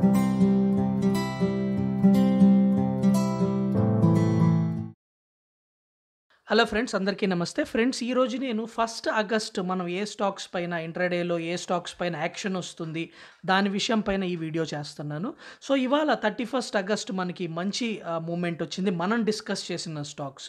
Thank you. Hello friends అందరికీ నమస్తే friends ఈరోజు నేను ఫస్ట్ ఆగస్ట్ మనం ఏ స్టాక్స్ పైన ఇంట్రాడేలో ఏ స్టాక్స్ పైన యాక్షన్ వస్తుంది దాని విషయం పైన ఈ వీడియో చేస్తున్నాను సో ఇవాళ థర్టీ ఫస్ట్ ఆగస్ట్ మనకి మంచి మూమెంట్ వచ్చింది మనం డిస్కస్ చేసిన stocks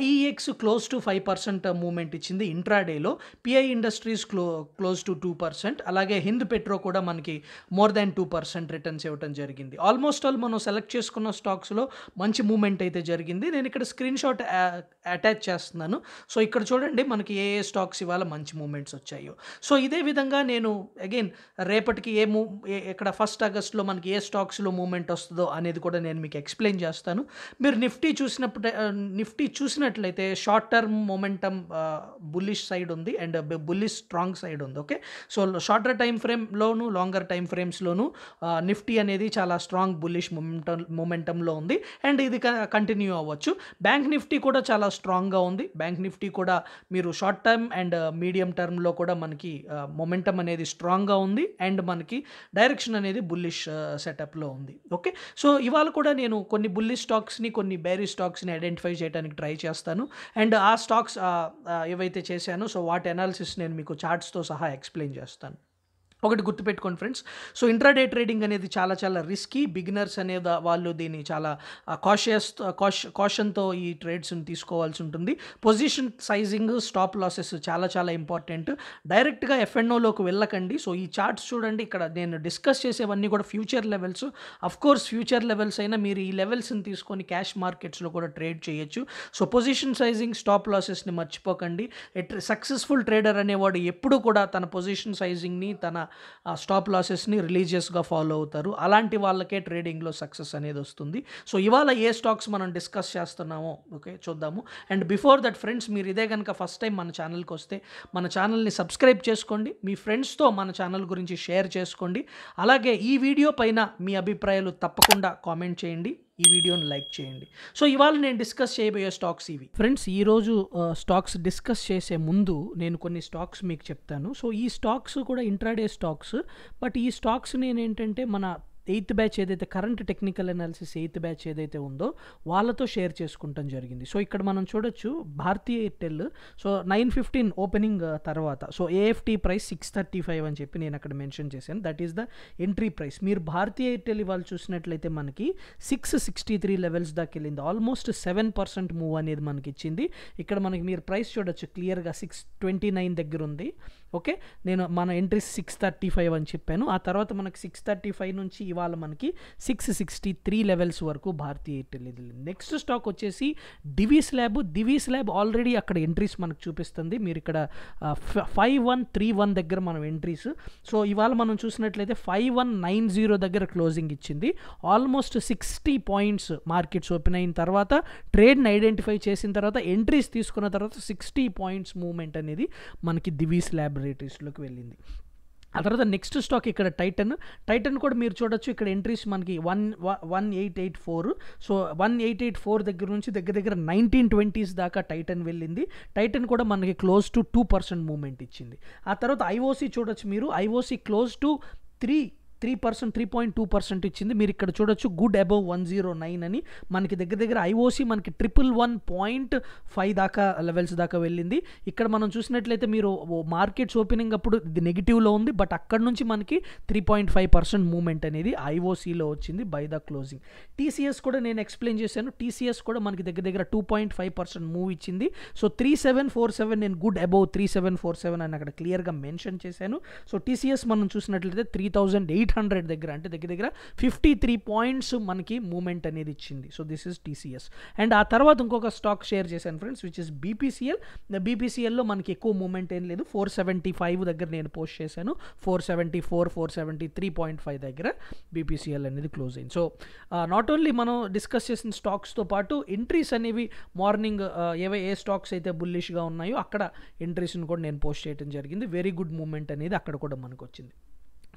IEX close to five percent moment ఇచ్చింది ఇంట్రాడేలో పిఐ ఇండస్ట్రీస్ క్లో క్లోజ్ టు టూ పర్సెంట్ అలాగే హింద్ పెట్రో కూడా మనకి more than two percent returns ఇవ్వడం జరిగింది ఆల్మోస్ట్ ఆల్ మనం సెలెక్ట్ చేసుకున్న స్టాక్స్లో మంచి మూమెంట్ అయితే జరిగింది నేను ఇక్కడ స్క్రీన్ షాట్ అటాచ్ హైలైట్ చేస్తున్నాను సో ఇక్కడ చూడండి మనకి ఏ ఏ స్టాక్స్ ఇవాళ మంచి మూమెంట్స్ వచ్చాయో సో ఇదే విధంగా నేను అగైన్ రేపటికి ఏ మూ ఇక్కడ ఫస్ట్ ఆగస్ట్లో మనకి ఏ స్టాక్స్లో మూమెంట్ వస్తుందో అనేది కూడా నేను మీకు ఎక్స్ప్లెయిన్ చేస్తాను మీరు నిఫ్టీ చూసినప్పుడు నిఫ్టీ చూసినట్లయితే short term momentum bullish side ఉంది అండ్ బుల్లిష్ స్ట్రాంగ్ సైడ్ ఉంది ఓకే సో షార్టర్ టైం ఫ్రేమ్లోను లాంగర్ టైం ఫ్రేమ్స్లోను నిఫ్టీ అనేది చాలా స్ట్రాంగ్ బుల్లిష్ మూమెంటం మూమెంటంలో ఉంది అండ్ ఇది కంటిన్యూ అవ్వచ్చు బ్యాంక్ నిఫ్టీ కూడా చాలా స్ట్రాంగ్ స్ట్రాంగ్గా ఉంది బ్యాంక్ నిఫ్టీ కూడా మీరు షార్ట్ టర్మ్ అండ్ మీడియం టర్మ్లో కూడా మనకి మొమెంటమ్ అనేది స్ట్రాంగ్గా ఉంది అండ్ మనకి డైరెక్షన్ అనేది బుల్లిష్ సెటప్లో ఉంది ఓకే సో ఇవాళ కూడా నేను కొన్ని బుల్లిష్ స్టాక్స్ని కొన్ని బేరీ స్టాక్స్ని ఐడెంటిఫై చేయడానికి ట్రై చేస్తాను అండ్ ఆ స్టాక్స్ ఏవైతే చేశానో సో వాటి అనాలిసిస్ నేను మీకు చార్ట్స్తో సహా ఎక్స్ప్లెయిన్ చేస్తాను ఒకటి గుర్తుపెట్టుకోండి ఫ్రెండ్స్ సో ఇంట్రాడే ట్రేడింగ్ అనేది చాలా చాలా రిస్కీ బిగినర్స్ అనే వాళ్ళు దీన్ని చాలా కాషియస్ కాష్ కాషన్తో ఈ ట్రేడ్స్ని తీసుకోవాల్సి ఉంటుంది పొజిషన్ సైజింగ్ స్టాప్ లాసెస్ చాలా చాలా ఇంపార్టెంట్ డైరెక్ట్గా ఎఫ్ఎన్ఓలోకి వెళ్ళకండి సో ఈ చార్ట్స్ చూడండి ఇక్కడ నేను డిస్కస్ చేసేవన్నీ కూడా future levels of course future levels అయినా మీరు ఈ లెవెల్స్ని తీసుకొని క్యాష్ మార్కెట్స్లో కూడా ట్రేడ్ చేయొచ్చు సో పొజిషన్ సైజింగ్ స్టాప్ లాసెస్ని మర్చిపోకండి సక్సెస్ఫుల్ ట్రేడర్ అనేవాడు ఎప్పుడు కూడా తన పొజిషన్ సైజింగ్ని తన స్టాప్ లాసెస్ని రిలీజియస్గా ఫాలో అవుతారు అలాంటి వాళ్ళకే ట్రేడింగ్లో సక్సెస్ అనేది వస్తుంది సో ఇవాళ ఏ స్టాక్స్ మనం డిస్కస్ చేస్తున్నామో ఓకే చూద్దాము అండ్ బిఫోర్ దట్ ఫ్రెండ్స్ మీరు ఇదే కనుక ఫస్ట్ టైం మన ఛానల్కి వస్తే మన ఛానల్ని సబ్స్క్రైబ్ చేసుకోండి మీ ఫ్రెండ్స్తో మన ఛానల్ గురించి షేర్ చేసుకోండి అలాగే ఈ వీడియో పైన మీ అభిప్రాయాలు తప్పకుండా కామెంట్ చేయండి ఈ వీడియోని లైక్ చేయండి సో ఇవాళ నేను డిస్కస్ చేయబోయే స్టాక్స్ ఇవి ఫ్రెండ్స్ ఈరోజు స్టాక్స్ డిస్కస్ చేసే ముందు నేను కొన్ని స్టాక్స్ మీకు చెప్తాను సో ఈ స్టాక్స్ కూడా ఇంట్రాడే స్టాక్స్ బట్ ఈ స్టాక్స్ నేనేంటంటే మన ఎయిత్ బ్యాచ్ ఏదైతే current technical analysis eighth batch ఏదైతే ఉందో వాళ్ళతో షేర్ చేసుకుంటాం జరిగింది సో ఇక్కడ మనం చూడొచ్చు Bharatiya Airtel so nine fifteen opening తర్వాత so AFT price six thirty five అని చెప్పి నేను అక్కడ మెన్షన్ చేశాను that is the entry price మీరు భారతీయ ఎయిర్టెల్ ఇవాళ చూసినట్లయితే మనకి సిక్స్ సిక్స్టీ త్రీ లెవెల్స్ దాకా వెళ్ళింది ఆల్మోస్ట్ సెవెన్ పర్సెంట్ మూవ్ అనేది మనకి ఇచ్చింది ఇక్కడ మనకి మీరు ప్రైస్ చూడొచ్చు క్లియర్గా సిక్స్ ట్వంటీ నైన్ దగ్గర ఉంది ఓకే నేను మన ఎంట్రీ సిక్స్ థర్టీ ఫైవ్ అని చెప్పాను ఆ తర్వాత మనకి సిక్స్ థర్టీ ఫైవ్ నుంచి ఇవాళ మనకి సిక్స్ సిక్స్టీ త్రీ లెవెల్స్ వరకు భారతీయ ఎయిర్టెల్ ఇది నెక్స్ట్ స్టాక్ వచ్చేసి Divi's lab Divi slab already అక్కడ ఎంట్రీస్ మనకు చూపిస్తుంది మీరు ఇక్కడ ఫైవ్ వన్ త్రీ వన్ దగ్గర మనం ఎంట్రీస్ సో ఇవాళ మనం చూసినట్లయితే ఫైవ్ వన్ నైన్ జీరో దగ్గర క్లోజింగ్ ఇచ్చింది almost sixty points markets open అయిన తర్వాత ట్రేడ్ని ఐడెంటిఫై చేసిన తర్వాత ఎంట్రీస్ తీసుకున్న తర్వాత సిక్స్టీ పాయింట్స్ మూవ్మెంట్ అనేది మనకి దివి స్లాబ్ బ్రేటిస్లోకి వెళ్ళింది ఆ తర్వాత నెక్స్ట్ స్టాక్ ఇక్కడ టైటన్ టైటన్ కూడా మీరు చూడొచ్చు ఇక్కడ ఎంట్రీస్ మనకి one one eight eight four so one eight eight four దగ్గర నుంచి దగ్గర దగ్గర నైన్టీన్ ట్వంటీస్ దాకా టైటన్ వెళ్ళింది టైటన్ కూడా మనకి close to two percent moment ఇచ్చింది ఆ తర్వాత ఐఓసీ చూడొచ్చు మీరు IOC close to three three percent three point two percent ఇచ్చింది మీరు ఇక్కడ చూడొచ్చు good above one zero nine అని మనకి దగ్గర దగ్గర ఐఓసి మనకి ట్రిపుల్ వన్ పాయింట్ ఫైవ్ దాకా లెవెల్స్ దాకా వెళ్ళింది ఇక్కడ మనం చూసినట్లయితే మీరు మార్కెట్స్ ఓపెనింగ్ అప్పుడు ఇది నెగిటివ్లో ఉంది బట్ అక్కడ నుంచి మనకి three point five percent moment అనేది ఐఓసీలో వచ్చింది బై ద క్లోజింగ్ టీసీఎస్ కూడా నేను ఎక్స్ప్లెయిన్ చేశాను టీసీఎస్ కూడా మనకి దగ్గర దగ్గర two point five percent move ఇచ్చింది so three seven four seven నేను good above three seven four seven అని అక్కడ క్లియర్గా మెన్షన్ చేశాను సో టీసీఎస్ మనం చూసినట్లయితే three thousand eight eight hundred దగ్గర అంటే దగ్గర దగ్గర ఫిఫ్టీ త్రీ పాయింట్స్ మనకి మూమెంట్ అనేది ఇచ్చింది so this is TCS and ఆ తర్వాత ఇంకొక స్టాక్ షేర్ చేశాను ఫ్రెండ్స్ విచ్ ఇస్ బీపీసీఎల్ బీపీసీఎల్లో మనకి ఎక్కువ మూమెంట్ ఏం లేదు ఫోర్ సెవెంటీ ఫైవ్ దగ్గర నేను పోస్ట్ చేశాను four seventy four four seventy three point five దగ్గర బీపీసీఎల్ అనేది క్లోజ్ అయింది సో నాట్ ఓన్లీ మనం డిస్కస్ చేసిన స్టాక్స్తో పాటు ఎంట్రీస్ అనేవి మార్నింగ్ ఏవై ఏ స్టాక్స్ అయితే బుల్లిష్గా ఉన్నాయో అక్కడ ఎంట్రీస్ని కూడా నేను పోస్ట్ చేయడం జరిగింది వెరీ గుడ్ మూమెంట్ అనేది అక్కడ కూడా మనకు వచ్చింది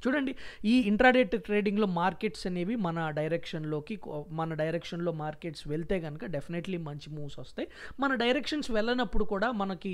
చూడండి ఈ ఇంట్రాడేట్ ట్రేడింగ్లో మార్కెట్స్ అనేవి మన డైరెక్షన్లోకి మన డైరెక్షన్లో మార్కెట్స్ వెళ్తే కనుక డెఫినెట్లీ మంచి మూవ్స్ వస్తాయి మన డైరెక్షన్స్ వెళ్ళనప్పుడు కూడా మనకి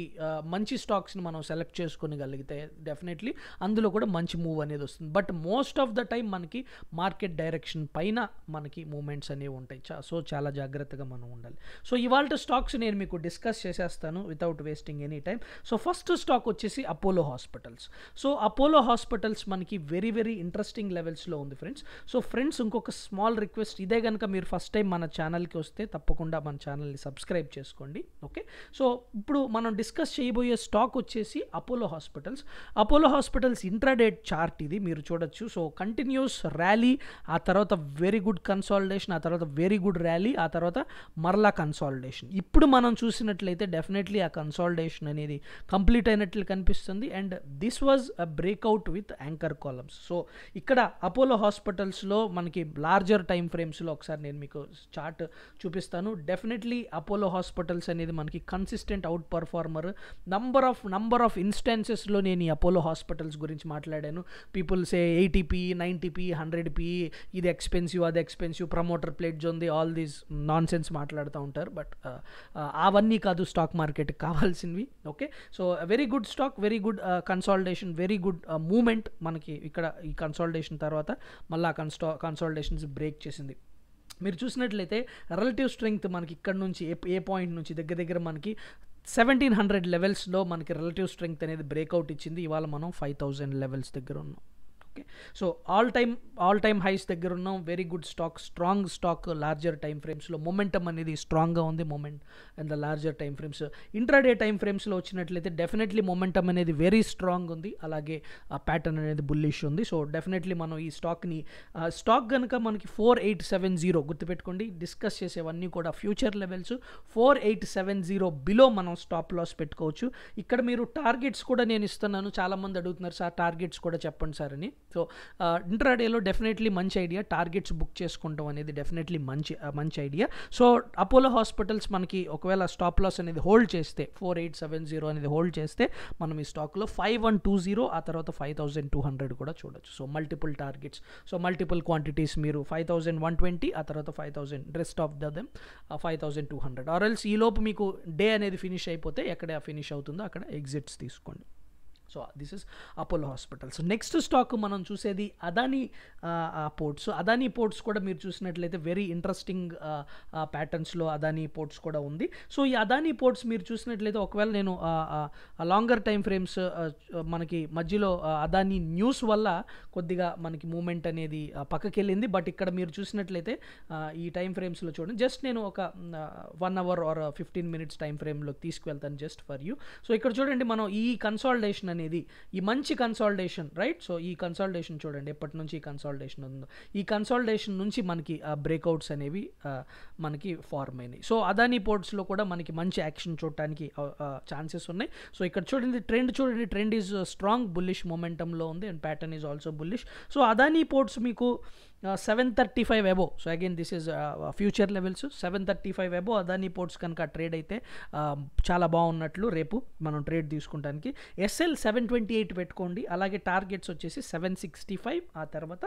మంచి స్టాక్స్ని మనం సెలెక్ట్ చేసుకోగలిగితే డెఫినెట్లీ అందులో కూడా మంచి మూవ్ అనేది వస్తుంది but most of the time మనకి మార్కెట్ డైరెక్షన్ పైన మనకి మూమెంట్స్ అనేవి ఉంటాయి సో చాలా జాగ్రత్తగా మనం ఉండాలి సో ఇవాళ స్టాక్స్ నేను మీకు డిస్కస్ చేసేస్తాను without wasting any time so first stock వచ్చేసి Apollo Hospitals so Apollo Hospitals మనకి వెరీ వెరీ ఇంట్రెస్టింగ్ లెవెల్స్లో ఉంది ఫ్రెండ్స్ సో ఫ్రెండ్స్ ఇంకొక స్మాల్ రిక్వెస్ట్ ఇదే కనుక మీరు ఫస్ట్ టైం మన ఛానల్కి వస్తే తప్పకుండా మన ఛానల్ని సబ్స్క్రైబ్ చేసుకోండి ఓకే సో ఇప్పుడు మనం డిస్కస్ చేయబోయే స్టాక్ వచ్చేసి Apollo Hospitals Apollo Hospitals intraday chart ఇది మీరు చూడొచ్చు సో కంటిన్యూస్ ర్యాలీ ఆ తర్వాత వెరీ గుడ్ కన్సాలిడేషన్ ఆ తర్వాత వెరీ గుడ్ ర్యాలీ ఆ తర్వాత మరలా కన్సాలిడేషన్ ఇప్పుడు మనం చూసినట్లయితే డెఫినెట్లీ ఆ కన్సాలిడేషన్ అనేది కంప్లీట్ అయినట్లు కనిపిస్తుంది and this was a breakout with anchor కాలం సిస్టమ్స్ సో ఇక్కడ అపోలో హాస్పిటల్స్లో మనకి లార్జర్ టైం ఫ్రేమ్స్లో ఒకసారి నేను మీకు చార్ట్ చూపిస్తాను డెఫినెట్లీ అపోలో హాస్పిటల్స్ అనేది మనకి consistent out performer number of number of ఇన్స్టెన్సెస్లో నేను ఈ అపోలో హాస్పిటల్స్ గురించి మాట్లాడాను people say eighty P P hundred P ఇది ఎక్స్పెన్సివ్ అది ఎక్స్పెన్సివ్ ప్రమోటర్ ప్లేట్ జోంది ఆల్ దీస్ నాన్ సెన్స్ మాట్లాడుతూ ఉంటారు బట్ uh, uh, అవన్నీ కాదు స్టాక్ మార్కెట్ కావాల్సినవి okay so very good stock very good consolidation very good moment మనకి ఇక్కడ ఇక్కడ ఈ కన్సాలిడేషన్ తర్వాత మళ్ళీ ఆ కన్స్టా కన్సాలిడేషన్స్ బ్రేక్ చేసింది మీరు చూసినట్లయితే రిలేటివ్ స్ట్రెంగ్త్ మనకి ఇక్కడ నుంచి ఏ ఏ పాయింట్ నుంచి దగ్గర దగ్గర మనకి సెవెంటీన్ హండ్రెడ్ లెవెల్స్లో మనకి రిలేటివ్ స్ట్రెంగ్త్ అనేది బ్రేక్అవుట్ ఇచ్చింది ఇవాళ మనం ఫైవ్ థౌజండ్ లెవెల్స్ దగ్గర ఉన్నాం okay so all time all time highs దగ్గర ఉన్నాం very good stock strong stock larger time ఫ్రేమ్స్లో మొమెంటమ్ అనేది స్ట్రాంగ్గా ఉంది moment and the larger time frames intraday time ఫ్రేమ్స్లో వచ్చినట్లయితే డెఫినెట్లీ మొమెంటమ్ అనేది వెరీ స్ట్రాంగ్ ఉంది అలాగే ఆ ప్యాటర్న్ అనేది బుల్లిష్ ఉంది సో డెఫినెట్లీ మనం ఈ స్టాక్ని స్టాక్ కనుక మనకి ఫోర్ ఎయిట్ సెవెన్ జీరో గుర్తుపెట్టుకోండి డిస్కస్ చేసేవన్నీ కూడా future levels four eight seven zero below మనం స్టాప్ లాస్ పెట్టుకోవచ్చు ఇక్కడ మీరు టార్గెట్స్ కూడా నేను ఇస్తున్నాను చాలామంది అడుగుతున్నారు సార్ టార్గెట్స్ కూడా చెప్పండి సార్ అని సో ఇంట్రాడేలో డెఫినెట్లీ మంచి ఐడియా టార్గెట్స్ బుక్ చేసుకుంటాం అనేది డెఫినెట్లీ మంచి మంచి ఐడియా సో అపోలో హాస్పిటల్స్ మనకి ఒకవేళ స్టాప్ లాస్ అనేది హోల్డ్ చేస్తే ఫోర్ ఎయిట్ సెవెన్ జీరో అనేది హోల్డ్ చేస్తే మనం ఈ స్టాక్లో ఫైవ్ వన్ టూ జీరో ఆ తర్వాత ఫైవ్ థౌసండ్ టూ హండ్రెడ్ కూడా చూడొచ్చు so multiple targets so multiple quantities మీరు ఫైవ్ థౌసండ్ వన్ ట్వంటీ ఆ తర్వాత five thousand rest of the them five thousand two hundred ఆర్ఎల్స్ లోపు మీకు డే అనేది ఫినిష్ అయిపోతే ఎక్కడ ఫినిష్ అవుతుందో అక్కడ ఎగ్జిట్స్ తీసుకోండి so this is Apollo Hospital so next stock మనం చూసేది అదానీ పోర్ట్స్ అదానీ పోర్ట్స్ కూడా మీరు చూసినట్లయితే వెరీ ఇంట్రెస్టింగ్ ప్యాటర్న్స్లో అదానీ పోర్ట్స్ కూడా ఉంది సో ఈ అదానీ పోర్ట్స్ మీరు చూసినట్లయితే ఒకవేళ నేను లాంగర్ టైం ఫ్రేమ్స్ మనకి మధ్యలో అదానీ uh, న్యూస్ వల్ల కొద్దిగా మనకి మూమెంట్ అనేది uh, పక్కకి వెళ్ళింది బట్ ఇక్కడ మీరు చూసినట్లయితే uh, ఈ టైం ఫ్రేమ్స్లో చూడండి జస్ట్ నేను ఒక one hour or fifteen minutes time ఫ్రేమ్లో తీసుకువెళ్తాను జస్ట్ ఫర్ యూ సో ఇక్కడ చూడండి మనం ఈ కన్సాల్టేషన్ అనేది అనేది ఈ మంచి కన్సాలిడేషన్ రైట్ సో ఈ కన్సాలిడేషన్ చూడండి ఎప్పటి నుంచి ఈ కన్సాలిడేషన్ ఉందో ఈ కన్సాలిడేషన్ నుంచి మనకి బ్రేక్అవుట్స్ అనేవి మనకి ఫార్మ్ అయినాయి సో అదానీ పోర్ట్స్లో కూడా మనకి మంచి యాక్షన్ చూడటానికి ఛాన్సెస్ ఉన్నాయి సో ఇక్కడ చూడండి ట్రెండ్ చూడండి ట్రెండ్ ఈజ్ స్ట్రాంగ్ బుల్లిష్ మొమెంటంలో ఉంది and pattern is also bullish so Adani Ports మీకు seven thirty five above so again this is future levels seven thirty five above Adani Ports కనుక ట్రేడ్ అయితే um, చాలా బాగున్నట్లు రేపు మనం ట్రేడ్ తీసుకుంటానికి ఎస్ఎల్ సెవెన్ ట్వంటీ ఎయిట్ పెట్టుకోండి అలాగే టార్గెట్స్ వచ్చేసి సెవెన్ సిక్స్టీ ఫైవ్ ఆ తర్వాత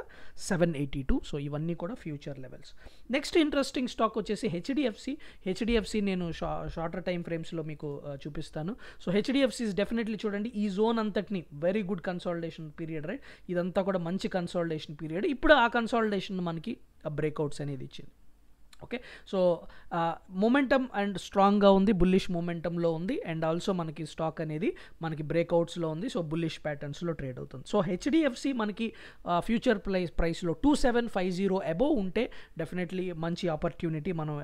సెవెన్ ఎయిటీ టూ సో ఇవన్నీ కూడా future levels next interesting stock వచ్చేసి హెచ్డిఎఫ్సి హెచ్డిఎఫ్సి నేను షా షార్టర్ టైం ఫ్రేమ్స్లో మీకు uh, చూపిస్తాను సో హెచ్డిఎఫ్సి డెఫినెట్లీ చూడండి ఈ జోన్ అంతటిని very good consolidation period right ఇదంతా కూడా మంచి కన్సాలిడేషన్ పీరియడ్ ఇప్పుడు ఆ కన్సాల్ కన్సాలిడేషన్ మనకి ఆ బ్రేక్అవుట్స్ అనేది ఇచ్చింది ఓకే సో మొమెంటమ్ అండ్ స్ట్రాంగ్గా ఉంది బుల్లిష్ మొమెంటంలో ఉంది అండ్ ఆల్సో మనకి స్టాక్ అనేది మనకి బ్రేక్అవుట్స్లో ఉంది సో బుల్లిష్ ప్యాటర్న్స్లో ట్రేడ్ అవుతుంది సో హెచ్డిఎఫ్సి మనకి ఫ్యూచర్ ప్రైస్ ప్రైస్లో two seven five zero above ఉంటే డెఫినెట్లీ మంచి ఆపర్చునిటీ మనం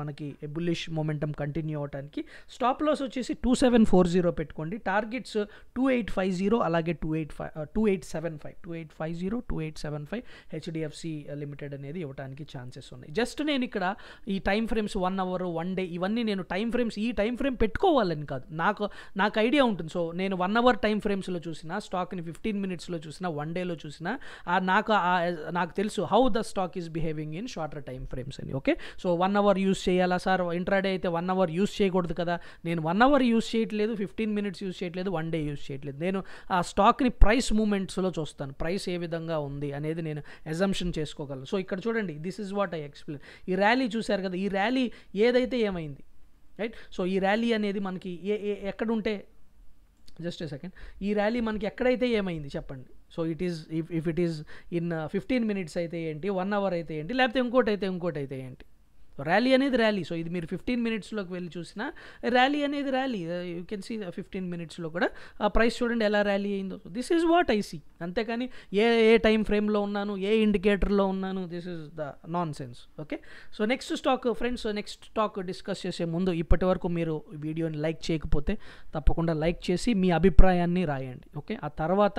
మనకి బుల్లిష్ మొమెంటం కంటిన్యూ అవ్వడానికి స్టాప్ లాస్ వచ్చేసి టూ సెవెన్ ఫోర్ జీరో పెట్టుకోండి targets two eight five zero అలాగే two eight five two eight seven five two eight five zero two eight seven five HDFC limited అనేది ఇవ్వడానికి chances ఉన్నాయి just నేను ఇక్కడ ఈ time frames one hour one day ఇవన్నీ నేను టైం ఫ్రేమ్స్ ఈ టైం ఫ్రేమ్ పెట్టుకోవాలని కాదు నాకు నాకు ఐడియా ఉంటుంది సో నేను వన్ అవర్ టైం ఫ్రేమ్స్లో చూసిన స్టాక్ని ఫిఫ్టీన్ మినిట్స్లో చూసిన వన్ డేలో చూసిన నాకు నాకు తెలుసు how the stock is behaving in shorter time frames అని okay so one hour use చేయాలా సార్ ఇంట్రాడే అయితే వన్ అవర్ యూస్ చేయకూడదు కదా నేను వన్ అవర్ యూస్ చేయట్లేదు ఫిఫ్టీన్ మినిట్స్ యూస్ చేయట్లేదు వన్ డే యూస్ చేయట్లేదు నేను ఆ స్టాక్ని ప్రైస్ మూమెంట్స్లో చూస్తాను ప్రైస్ ఏ విధంగా ఉంది అనేది నేను ఎజంప్షన్ చేసుకోగలను సో ఇక్కడ చూడండి this is what I explain ఈ ర్యాలీ చూశారు కదా ఈ ర్యాలీ ఏదైతే ఏమైంది రైట్ సో ఈ ర్యాలీ అనేది మనకి ఏ ఎక్కడుంటే జస్ట్ ఏ సెకండ్ ఈ ర్యాలీ మనకి ఎక్కడైతే ఏమైంది చెప్పండి so it is if if it is in fifteen minutes అయితే ఏంటి వన్ అవర్ అయితే ఏంటి లేకపోతే ఇంకోటి అయితే ఇంకోటి అయితే ఏంటి ర్యాలీ అనేది ర్యాలీ సో ఇది మీరు ఫిఫ్టీన్ మినిట్స్లోకి వెళ్ళి చూసిన ర్యాలీ అనేది rally you can see fifteen మినిట్స్లో కూడా ఆ ప్రైస్ చూడండి ఎలా ర్యాలీ అయిందో this is what I see అంతేకాని ఏ ఏ టైం ఫ్రేమ్లో ఉన్నాను ఏ ఇండికేటర్లో ఉన్నాను this is the nonsense okay so next stock friends next stock discuss చేసే ముందు ఇప్పటి వరకు మీరు వీడియోని లైక్ చేయకపోతే తప్పకుండా లైక్ చేసి మీ అభిప్రాయాన్ని రాయండి ఓకే ఆ తర్వాత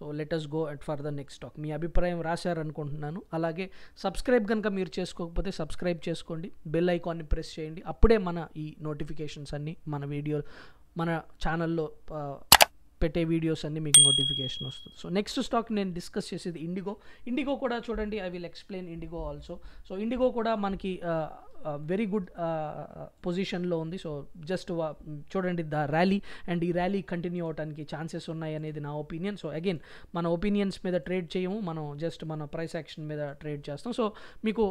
so let us go at for the next stock మీ అభిప్రాయం రాశారనుకుంటున్నాను అలాగే సబ్స్క్రైబ్ కనుక మీరు చేసుకోకపోతే సబ్స్క్రైబ్ చేసుకోండి చేసుకోండి బెల్ ఐకాన్ని ప్రెస్ చేయండి అప్పుడే మన ఈ నోటిఫికేషన్స్ అన్నీ మన వీడియో మన ఛానల్లో పెట్టే వీడియోస్ అన్నీ మీకు నోటిఫికేషన్ వస్తుంది సో నెక్స్ట్ స్టాక్ నేను డిస్కస్ చేసేది ఇండిగో ఇండిగో కూడా చూడండి I will explain IndiGo also so IndiGo కూడా మనకి వెరీ గుడ్ పొజిషన్లో ఉంది సో జస్ట్ చూడండి ద ర్యాలీ అండ్ ఈ ర్యాలీ కంటిన్యూ అవడానికి ఛాన్సెస్ ఉన్నాయి అనేది నా ఒపీనియన్ సో అగైన్ మన ఒపీనియన్స్ మీద ట్రేడ్ చేయము మనం జస్ట్ మన ప్రైస్ యాక్షన్ మీద ట్రేడ్ చేస్తాం సో మీకు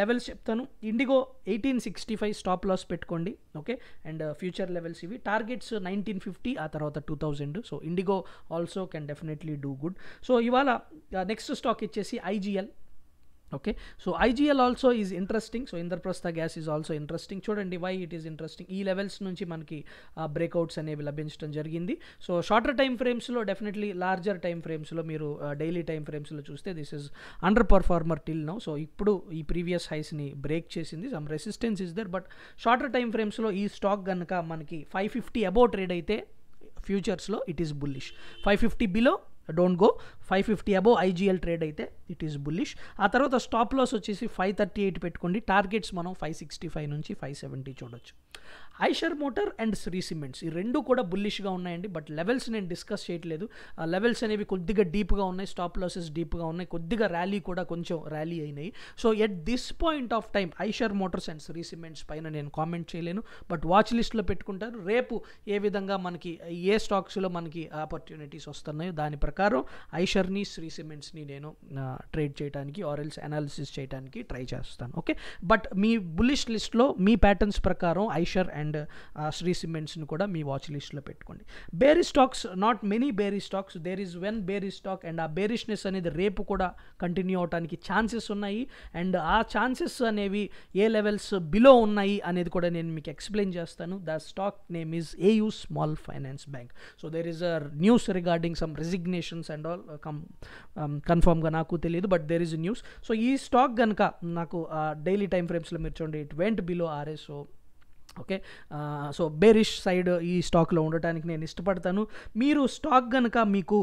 లెవెల్స్ చెప్తాను IndiGo eighteen sixty five stop loss పెట్టుకోండి ఓకే అండ్ ఫ్యూచర్ లెవెల్స్ ఇవి టార్గెట్స్ నైన్టీన్ ఫిఫ్టీ ఆ తర్వాత two thousand so IndiGo also can definitely do good so ఇవాళ నెక్స్ట్ స్టాక్ ఇచ్చేసి IGL okay so IGL also is interesting so Indraprastha gas is also interesting చూడండి why it is interesting ఈ levels నుంచి మనకి breakouts అనేవి లభించడం జరిగింది సో షార్టర్ టైం ఫ్రేమ్స్లో డెఫినెట్లీ లార్జర్ టైం ఫ్రేమ్స్లో మీరు డైలీ టైం ఫ్రేమ్స్లో చూస్తే this is under performer till now so ఇప్పుడు ఈ ప్రీవియస్ హైస్ని బ్రేక్ చేసింది some resistance is there but shorter time ఫ్రేమ్స్లో ఈ స్టాక్ కనుక మనకి ఫైవ్ ఫిఫ్టీ అబౌ ట్రేడ్ అయితే ఫ్యూచర్స్లో it is bullish five fifty below don't go five fifty above IGL trade అయితే ఇట్ ఈస్ బుల్లిష్ ఆ తర్వాత స్టాప్ లాస్ వచ్చేసి ఫైవ్ థర్టీ ఎయిట్ పెట్టుకోండి టార్గెట్స్ మనం ఫైవ్ సిక్స్టీ ఫైవ్ నుంచి ఫైవ్ సెవెంటీ చూడొచ్చు Eicher Motor and Shree Cements ఈ రెండు కూడా బుల్లిష్గా ఉన్నాయండి బట్ లెవెల్స్ నేను డిస్కస్ చేయట్లేదు ఆ లెవెల్స్ అనేవి కొద్దిగా డీప్గా ఉన్నాయి స్టాప్ లాసెస్ డీప్గా ఉన్నాయి కొద్దిగా ర్యాలీ కూడా కొంచెం ర్యాలీ అయినాయి so at this point of time Eicher Motors and Shree Cements పైన నేను కామెంట్ చేయలేను బట్ వాచ్ లిస్ట్లో పెట్టుకుంటారు రేపు ఏ విధంగా మనకి ఏ స్టాక్స్లో మనకి ఆపర్చునిటీస్ వస్తున్నాయో దాని ప్రకారం ఐషర్ని శ్రీ సిమెంట్స్ని నేను ట్రేడ్ చేయడానికి ఆరెల్స్ అనాలిసిస్ చేయడానికి ట్రై చేస్తాను ఓకే బట్ మీ బుల్లిష్ లిస్ట్లో మీ ప్యాటర్న్స్ ప్రకారం ఐషర్ అండ్ అండ్ శ్రీ సిమెంట్స్ని కూడా మీ వాచ్ లిస్ట్లో పెట్టుకోండి bearish stocks not many bearish stocks there is one bearish stock and uh bearishness అనేది రేపు కూడా కంటిన్యూ అవడానికి ఛాన్సెస్ ఉన్నాయి అండ్ ఆ ఛాన్సెస్ అనేవి ఏ లెవెల్స్ బిలో ఉన్నాయి అనేది కూడా నేను మీకు ఎక్స్ప్లెయిన్ చేస్తాను the stock name is AU small finance bank so there is a news regarding some resignations and all come కన్ఫామ్గా నాకు తెలియదు but there is news so ఈ స్టాక్ కనుక నాకు డైలీ టైం ఫ్రేమ్స్లో మీరు చూడండి it went below RSO okay so bearish side ఈ స్టాక్లో ఉండటానికి నేను ఇష్టపడతాను మీరు స్టాక్ కనుక మీకు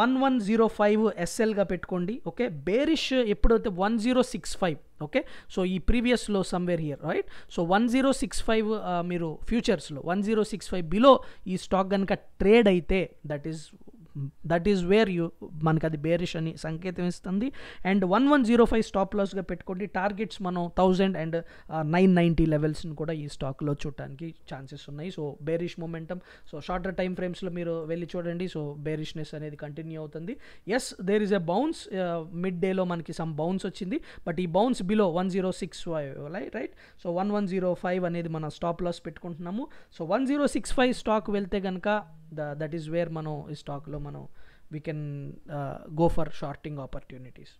వన్ వన్ జీరో ఫైవ్ ఎస్ఎల్గా పెట్టుకోండి ఓకే బేరిష్ ఎప్పుడైతే one zero six five okay so ఈ ప్రీవియస్లో somewhere here right so one zero six five మీరు ఫ్యూచర్స్లో one zero six five below ఈ స్టాక్ కనుక ట్రేడ్ అయితే that is that is where you మనకి అది బేరిష్ అని సంకేతం ఇస్తుంది and one one zero five stop లాస్గా పెట్టుకోండి టార్గెట్స్ మనం థౌజండ్ అండ్ నైన్ నైంటీ లెవెల్స్ని కూడా ఈ స్టాక్లో చూడటానికి ఛాన్సెస్ ఉన్నాయి so bearish momentum so shorter time ఫ్రేమ్స్లో మీరు వెళ్ళి చూడండి సో బేరిష్నెస్ అనేది కంటిన్యూ అవుతుంది as there is a bounce mid డేలో మనకి సమ్ బౌన్స్ వచ్చింది బట్ ఈ bounce below one zero six five right so one one zero five అనేది మన స్టాప్ లాస్ పెట్టుకుంటున్నాము so one zero six five stock వెళ్తే కనుక ద దట్ ఈస్ వేర్ మనం ఈ స్టాక్లో మనం we can go for shorting opportunities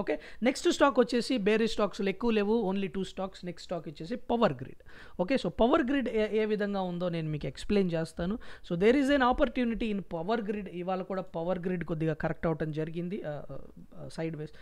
okay next stock వచ్చేసి బేరీ స్టాక్స్ ఎక్కువ లేవు only two stocks next stock వచ్చేసి power grid okay so power grid ఏ ఏ విధంగా ఉందో నేను మీకు ఎక్స్ప్లెయిన్ చేస్తాను so there is an opportunity in power grid ఇవాళ కూడా పవర్ గ్రిడ్ కొద్దిగా కరెక్ట్ అవటం జరిగింది sideways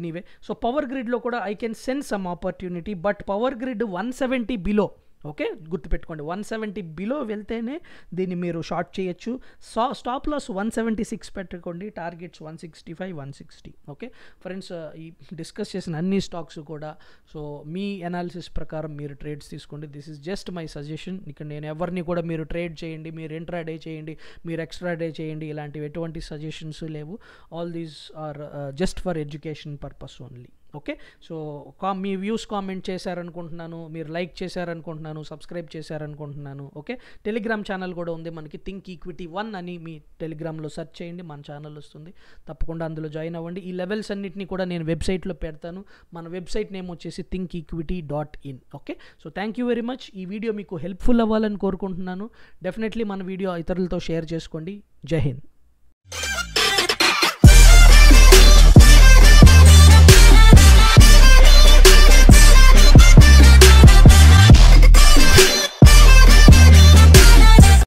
anyway so power గ్రిడ్లో కూడా I can sense some opportunity but power grid one seventy below okay గుర్తుపెట్టుకోండి వన్ సెవెంటీ బిలో వెళ్తేనే దీన్ని మీరు షార్ట్ చేయొచ్చు so stop loss one seventy six పెట్టుకోండి targets one sixty five one sixty okay friends ఈ discuss చేసిన అన్ని stocks కూడా సో మీ అనాలిసిస్ ప్రకారం మీరు ట్రేడ్స్ తీసుకోండి this is just my suggestion ఇక్కడ నేను ఎవరిని కూడా మీరు ట్రేడ్ చేయండి మీరు ఇంట్రా డే చేయండి మీరు ఎక్స్ట్రా డే చేయండి ఇలాంటివి ఎటువంటి సజెషన్స్ లేవు all these are just for education purpose only okay so కా మీ వ్యూస్ కామెంట్ చేశారనుకుంటున్నాను మీరు లైక్ చేశారనుకుంటున్నాను సబ్స్క్రైబ్ చేశారనుకుంటున్నాను ఓకే టెలిగ్రామ్ ఛానల్ కూడా ఉంది మనకి థింక్ ఈక్విటీ వన్ అని మీ టెలిగ్రామ్లో సెర్చ్ చేయండి మన ఛానల్ వస్తుంది తప్పకుండా అందులో జాయిన్ అవ్వండి ఈ లెవెల్స్ అన్నింటినీ కూడా నేను వెబ్సైట్లో పెడతాను మన వెబ్సైట్ నేమ్ వచ్చేసి think equity dot in okay so thank you very much ఈ వీడియో మీకు హెల్ప్ఫుల్ అవ్వాలని కోరుకుంటున్నాను డెఫినెట్లీ మన వీడియో ఇతరులతో షేర్ చేసుకోండి జై హింద్